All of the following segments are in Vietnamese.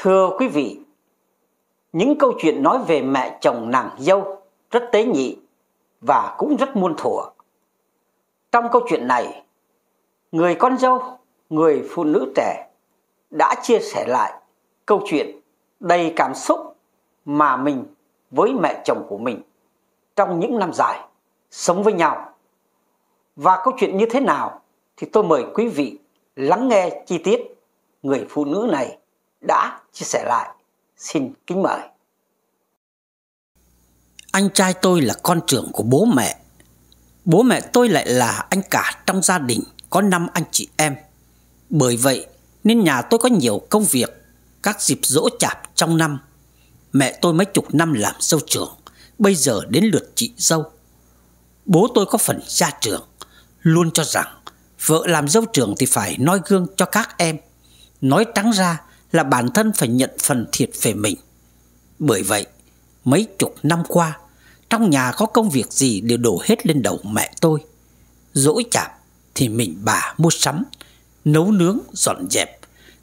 Thưa quý vị, những câu chuyện nói về mẹ chồng nàng dâu rất tế nhị và cũng rất muôn thuở. Trong câu chuyện này, người con dâu, người phụ nữ trẻ đã chia sẻ lại câu chuyện đầy cảm xúc mà mình với mẹ chồng của mình trong những năm dài sống với nhau. Và câu chuyện như thế nào thì tôi mời quý vị lắng nghe chi tiết người phụ nữ này đã chia sẻ lại. Xin kính mời. Anh trai tôi là con trưởng của bố mẹ. Bố mẹ tôi lại là anh cả trong gia đình có năm anh chị em. Bởi vậy nên nhà tôi có nhiều công việc các dịp dỗ chạp trong năm. Mẹ tôi mấy chục năm làm dâu trưởng, bây giờ đến lượt chị dâu. Bố tôi có phần gia trưởng, luôn cho rằng vợ làm dâu trưởng thì phải noi gương cho các em. Nói trắng ra là bản thân phải nhận phần thiệt về mình. Bởi vậy, mấy chục năm qua, trong nhà có công việc gì đều đổ hết lên đầu mẹ tôi. Dỗi chạp thì mình bà mua sắm, nấu nướng, dọn dẹp.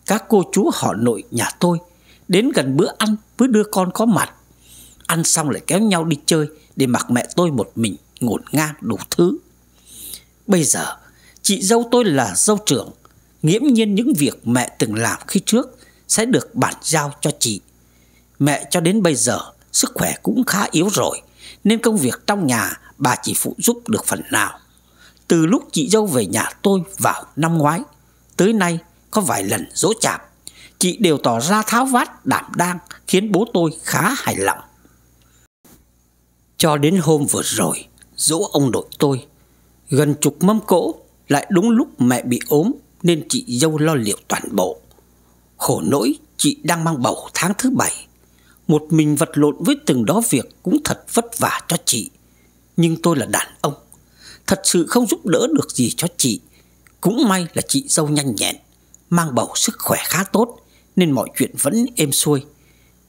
Các cô chú họ nội nhà tôi đến gần bữa ăn mới đưa con có mặt. Ăn xong lại kéo nhau đi chơi để mặc mẹ tôi một mình ngổn ngang đủ thứ. Bây giờ, chị dâu tôi là dâu trưởng, nghiễm nhiên những việc mẹ từng làm khi trước sẽ được bản giao cho chị. Mẹ cho đến bây giờ sức khỏe cũng khá yếu rồi nên công việc trong nhà bà chỉ phụ giúp được phần nào. Từ lúc chị dâu về nhà tôi vào năm ngoái tới nay có vài lần dỗ chạp chị đều tỏ ra tháo vát đảm đang khiến bố tôi khá hài lòng. Cho đến hôm vừa rồi dỗ ông nội tôi gần chục mâm cỗ lại đúng lúc mẹ bị ốm nên chị dâu lo liệu toàn bộ Khổ nỗi chị đang mang bầu tháng thứ bảy Một mình vật lộn với từng đó việc cũng thật vất vả cho chị Nhưng tôi là đàn ông Thật sự không giúp đỡ được gì cho chị Cũng may là chị dâu nhanh nhẹn Mang bầu sức khỏe khá tốt Nên mọi chuyện vẫn êm xuôi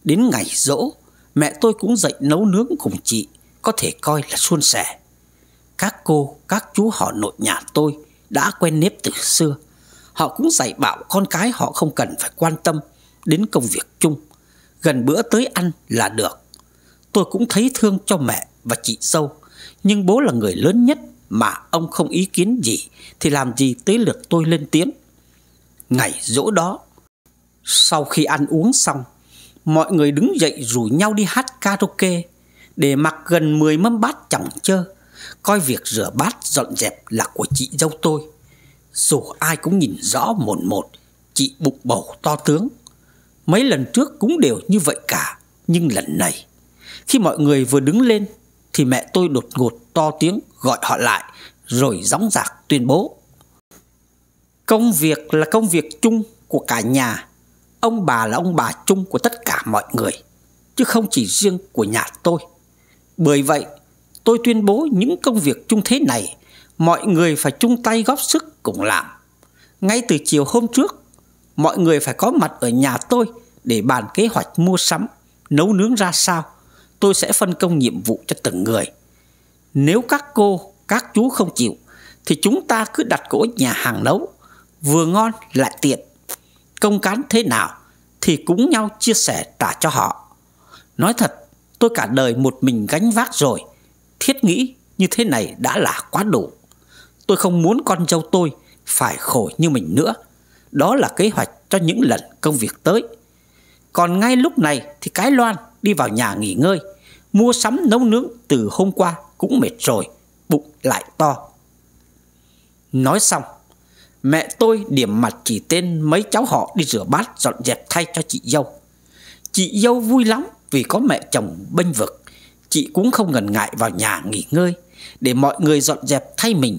Đến ngày dỗ Mẹ tôi cũng dậy nấu nướng cùng chị Có thể coi là suôn sẻ Các cô, các chú họ nội nhà tôi Đã quen nếp từ xưa họ cũng dạy bảo con cái họ không cần phải quan tâm đến công việc chung gần bữa tới ăn là được tôi cũng thấy thương cho mẹ và chị dâu nhưng bố là người lớn nhất mà ông không ý kiến gì thì làm gì tới lượt tôi lên tiếng ngày dỗ đó sau khi ăn uống xong mọi người đứng dậy rủ nhau đi hát karaoke để mặc gần 10 mâm bát chẳng chơ coi việc rửa bát dọn dẹp là của chị dâu tôi dù ai cũng nhìn rõ một một Chị bụng bầu to tướng Mấy lần trước cũng đều như vậy cả Nhưng lần này Khi mọi người vừa đứng lên Thì mẹ tôi đột ngột to tiếng gọi họ lại Rồi gióng giạc tuyên bố Công việc là công việc chung của cả nhà Ông bà là ông bà chung của tất cả mọi người Chứ không chỉ riêng của nhà tôi Bởi vậy tôi tuyên bố những công việc chung thế này Mọi người phải chung tay góp sức cũng làm. Ngay từ chiều hôm trước, mọi người phải có mặt ở nhà tôi để bàn kế hoạch mua sắm, nấu nướng ra sao. Tôi sẽ phân công nhiệm vụ cho từng người. Nếu các cô, các chú không chịu, thì chúng ta cứ đặt cỗ nhà hàng nấu, vừa ngon lại tiện. Công cán thế nào thì cũng nhau chia sẻ trả cho họ. Nói thật, tôi cả đời một mình gánh vác rồi, thiết nghĩ như thế này đã là quá đủ. Tôi không muốn con dâu tôi phải khổ như mình nữa. Đó là kế hoạch cho những lần công việc tới. Còn ngay lúc này thì cái Loan đi vào nhà nghỉ ngơi. Mua sắm nấu nướng từ hôm qua cũng mệt rồi, bụng lại to. Nói xong, mẹ tôi điểm mặt chỉ tên mấy cháu họ đi rửa bát dọn dẹp thay cho chị dâu. Chị dâu vui lắm vì có mẹ chồng bênh vực. Chị cũng không ngần ngại vào nhà nghỉ ngơi để mọi người dọn dẹp thay mình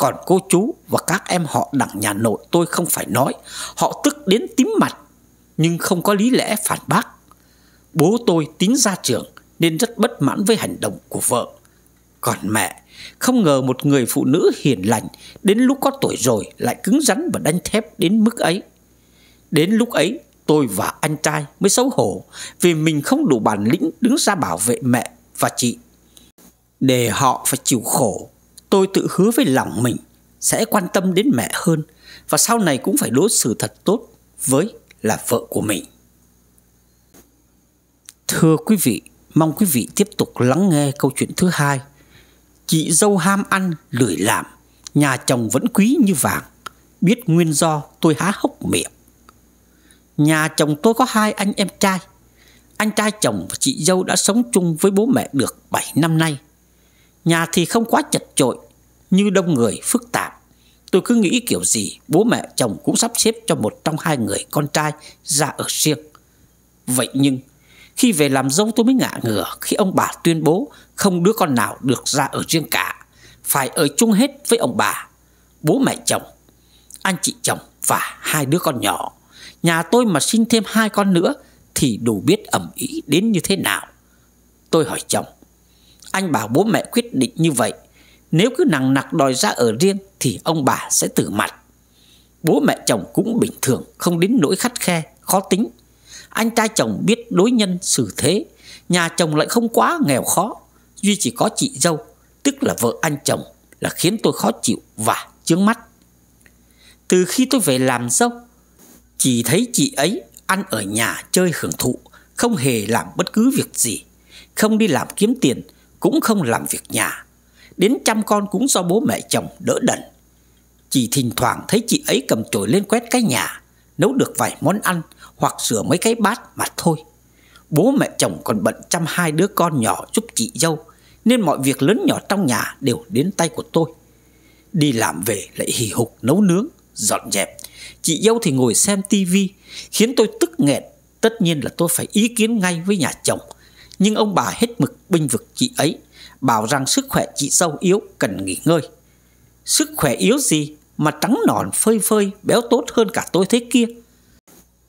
còn cô chú và các em họ đặng nhà nội tôi không phải nói Họ tức đến tím mặt Nhưng không có lý lẽ phản bác Bố tôi tính ra trường Nên rất bất mãn với hành động của vợ Còn mẹ Không ngờ một người phụ nữ hiền lành Đến lúc có tuổi rồi Lại cứng rắn và đanh thép đến mức ấy Đến lúc ấy tôi và anh trai mới xấu hổ Vì mình không đủ bản lĩnh đứng ra bảo vệ mẹ và chị Để họ phải chịu khổ Tôi tự hứa với lòng mình sẽ quan tâm đến mẹ hơn và sau này cũng phải đối xử thật tốt với là vợ của mình. Thưa quý vị, mong quý vị tiếp tục lắng nghe câu chuyện thứ hai. Chị dâu ham ăn, lười làm, nhà chồng vẫn quý như vàng, biết nguyên do tôi há hốc miệng. Nhà chồng tôi có hai anh em trai. Anh trai chồng và chị dâu đã sống chung với bố mẹ được 7 năm nay. Nhà thì không quá chật chội Như đông người phức tạp Tôi cứ nghĩ kiểu gì Bố mẹ chồng cũng sắp xếp cho một trong hai người con trai Ra ở riêng Vậy nhưng Khi về làm dâu tôi mới ngạ ngửa Khi ông bà tuyên bố Không đứa con nào được ra ở riêng cả Phải ở chung hết với ông bà Bố mẹ chồng Anh chị chồng và hai đứa con nhỏ Nhà tôi mà sinh thêm hai con nữa Thì đủ biết ẩm ý đến như thế nào Tôi hỏi chồng anh bảo bố mẹ quyết định như vậy Nếu cứ nặng nặc đòi ra ở riêng Thì ông bà sẽ tử mặt Bố mẹ chồng cũng bình thường Không đến nỗi khắt khe, khó tính Anh trai chồng biết đối nhân xử thế Nhà chồng lại không quá nghèo khó Duy chỉ có chị dâu Tức là vợ anh chồng Là khiến tôi khó chịu và chướng mắt Từ khi tôi về làm dâu Chỉ thấy chị ấy ăn ở nhà chơi hưởng thụ Không hề làm bất cứ việc gì Không đi làm kiếm tiền cũng không làm việc nhà Đến chăm con cũng do bố mẹ chồng đỡ đần Chỉ thỉnh thoảng thấy chị ấy cầm chổi lên quét cái nhà Nấu được vài món ăn hoặc sửa mấy cái bát mà thôi Bố mẹ chồng còn bận chăm hai đứa con nhỏ giúp chị dâu Nên mọi việc lớn nhỏ trong nhà đều đến tay của tôi Đi làm về lại hì hục nấu nướng, dọn dẹp Chị dâu thì ngồi xem tivi Khiến tôi tức nghẹn Tất nhiên là tôi phải ý kiến ngay với nhà chồng nhưng ông bà hết mực binh vực chị ấy, bảo rằng sức khỏe chị dâu yếu cần nghỉ ngơi. Sức khỏe yếu gì mà trắng nõn phơi phơi béo tốt hơn cả tôi thế kia.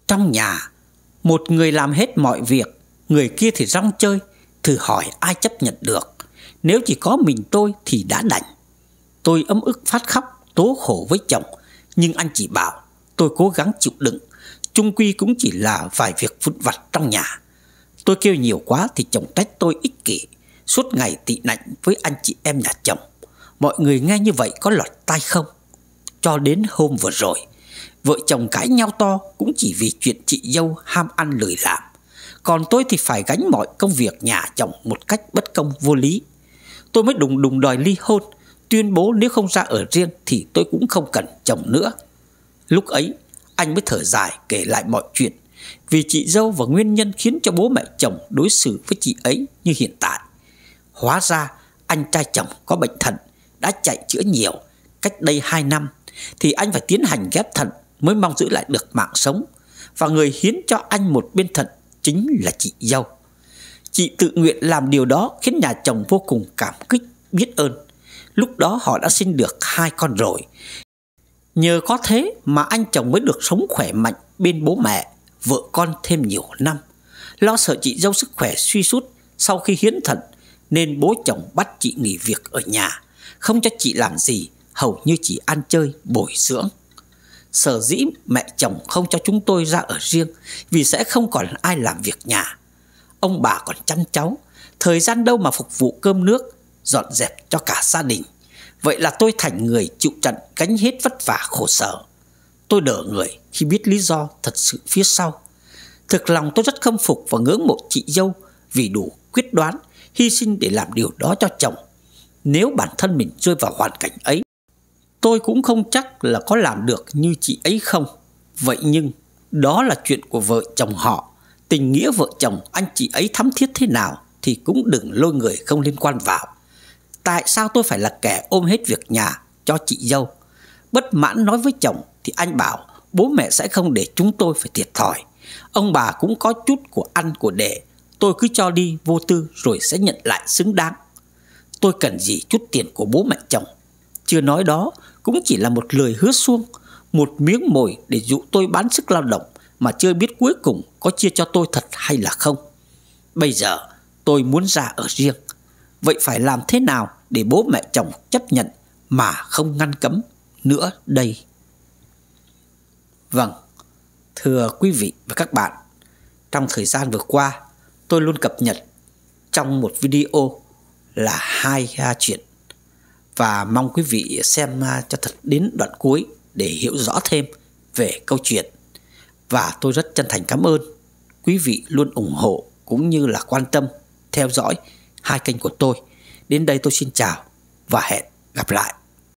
Trong nhà, một người làm hết mọi việc, người kia thì rong chơi, thử hỏi ai chấp nhận được. Nếu chỉ có mình tôi thì đã đành. Tôi ấm ức phát khóc, tố khổ với chồng, nhưng anh chỉ bảo tôi cố gắng chịu đựng, chung quy cũng chỉ là vài việc vụn vặt trong nhà. Tôi kêu nhiều quá thì chồng trách tôi ích kỷ, suốt ngày tị nạnh với anh chị em nhà chồng. Mọi người nghe như vậy có lọt tai không? Cho đến hôm vừa rồi, vợ chồng cãi nhau to cũng chỉ vì chuyện chị dâu ham ăn lười làm. Còn tôi thì phải gánh mọi công việc nhà chồng một cách bất công vô lý. Tôi mới đùng đùng đòi ly hôn, tuyên bố nếu không ra ở riêng thì tôi cũng không cần chồng nữa. Lúc ấy, anh mới thở dài kể lại mọi chuyện vì chị dâu và nguyên nhân khiến cho bố mẹ chồng đối xử với chị ấy như hiện tại. Hóa ra anh trai chồng có bệnh thận, đã chạy chữa nhiều, cách đây 2 năm thì anh phải tiến hành ghép thận mới mong giữ lại được mạng sống và người hiến cho anh một bên thận chính là chị dâu. Chị tự nguyện làm điều đó khiến nhà chồng vô cùng cảm kích, biết ơn. Lúc đó họ đã sinh được hai con rồi. Nhờ có thế mà anh chồng mới được sống khỏe mạnh bên bố mẹ vợ con thêm nhiều năm. Lo sợ chị dâu sức khỏe suy sút sau khi hiến thận nên bố chồng bắt chị nghỉ việc ở nhà, không cho chị làm gì, hầu như chỉ ăn chơi bồi dưỡng. Sở dĩ mẹ chồng không cho chúng tôi ra ở riêng vì sẽ không còn ai làm việc nhà. Ông bà còn chăm cháu, thời gian đâu mà phục vụ cơm nước, dọn dẹp cho cả gia đình. Vậy là tôi thành người chịu trận gánh hết vất vả khổ sở. Tôi đỡ người, khi biết lý do thật sự phía sau. Thực lòng tôi rất khâm phục và ngưỡng mộ chị dâu vì đủ quyết đoán, hy sinh để làm điều đó cho chồng. Nếu bản thân mình rơi vào hoàn cảnh ấy, tôi cũng không chắc là có làm được như chị ấy không. Vậy nhưng, đó là chuyện của vợ chồng họ. Tình nghĩa vợ chồng anh chị ấy thắm thiết thế nào thì cũng đừng lôi người không liên quan vào. Tại sao tôi phải là kẻ ôm hết việc nhà cho chị dâu? Bất mãn nói với chồng thì anh bảo bố mẹ sẽ không để chúng tôi phải thiệt thòi. Ông bà cũng có chút của ăn của để, tôi cứ cho đi vô tư rồi sẽ nhận lại xứng đáng. Tôi cần gì chút tiền của bố mẹ chồng. Chưa nói đó, cũng chỉ là một lời hứa suông, một miếng mồi để dụ tôi bán sức lao động mà chưa biết cuối cùng có chia cho tôi thật hay là không. Bây giờ tôi muốn ra ở riêng. Vậy phải làm thế nào để bố mẹ chồng chấp nhận mà không ngăn cấm nữa đây? Vâng, thưa quý vị và các bạn, trong thời gian vừa qua, tôi luôn cập nhật trong một video là hai uh, chuyện và mong quý vị xem à, cho thật đến đoạn cuối để hiểu rõ thêm về câu chuyện. Và tôi rất chân thành cảm ơn quý vị luôn ủng hộ cũng như là quan tâm theo dõi hai kênh của tôi. Đến đây tôi xin chào và hẹn gặp lại.